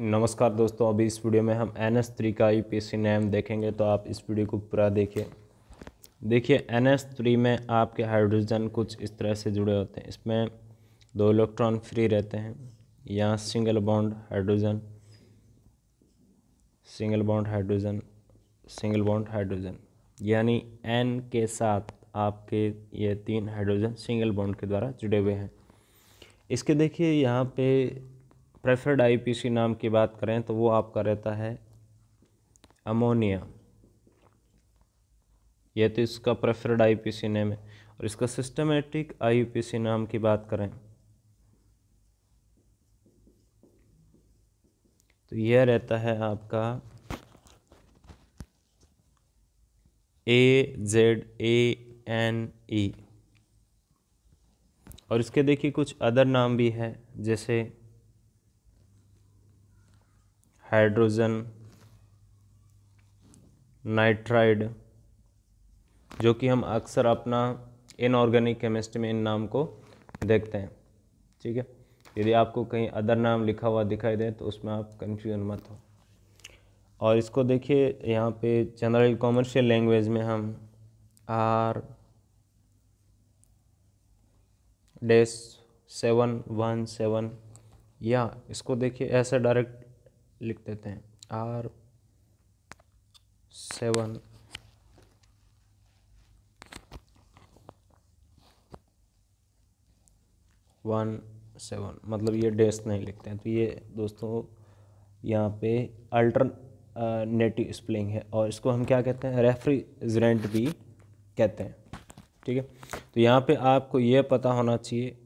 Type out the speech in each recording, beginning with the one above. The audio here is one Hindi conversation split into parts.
नमस्कार दोस्तों अभी इस वीडियो में हम एन एस थ्री का आई पी सी नेम देखेंगे तो आप इस वीडियो को पूरा देखिए देखिए एन एस थ्री में आपके हाइड्रोजन कुछ इस तरह से जुड़े होते हैं इसमें दो इलेक्ट्रॉन फ्री रहते हैं यहाँ single bond hydrogen single bond hydrogen single bond hydrogen यानी एन के साथ आपके ये तीन हाइड्रोजन सिंगल बॉन्ड के द्वारा जुड़े हुए हैं इसके देखिए यहाँ पे प्रेफर्ड आईपीसी नाम की बात करें तो वो आपका रहता है अमोनिया ये तो इसका प्रेफर्ड आईपीसी नेम है और इसका सिस्टमेटिक आईपीसी नाम की बात करें तो यह रहता है आपका ए जेड ए एन ई और इसके देखिए कुछ अदर नाम भी है जैसे हाइड्रोजन नाइट्राइड जो कि हम अक्सर अपना इनऑर्गेनिक केमिस्ट्री में इन नाम को देखते हैं ठीक है यदि आपको कहीं अदर नाम लिखा हुआ दिखाई दे तो उसमें आप कन्फ्यूजन मत हो और इसको देखिए यहाँ पे जनरल कॉमर्शियल लैंग्वेज में हम आर डेस सेवन वन सेवन या इसको देखिए ऐसे डायरेक्ट लिख देते हैं आर सेवन वन सेवन मतलब ये डेस्ट नहीं लिखते हैं तो ये दोस्तों यहाँ पे अल्टरनेटिव स्प्लिंग है और इसको हम क्या कहते हैं रेफ्रिजरेंट भी कहते हैं ठीक है तो यहाँ पे आपको ये पता होना चाहिए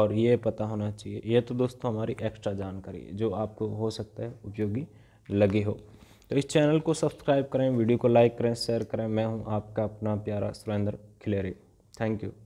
और ये पता होना चाहिए ये तो दोस्तों हमारी एक्स्ट्रा जानकारी है जो आपको हो सकता है उपयोगी लगी हो तो इस चैनल को सब्सक्राइब करें वीडियो को लाइक करें शेयर करें मैं हूँ आपका अपना प्यारा सुरेंद्र खिलेरी थैंक यू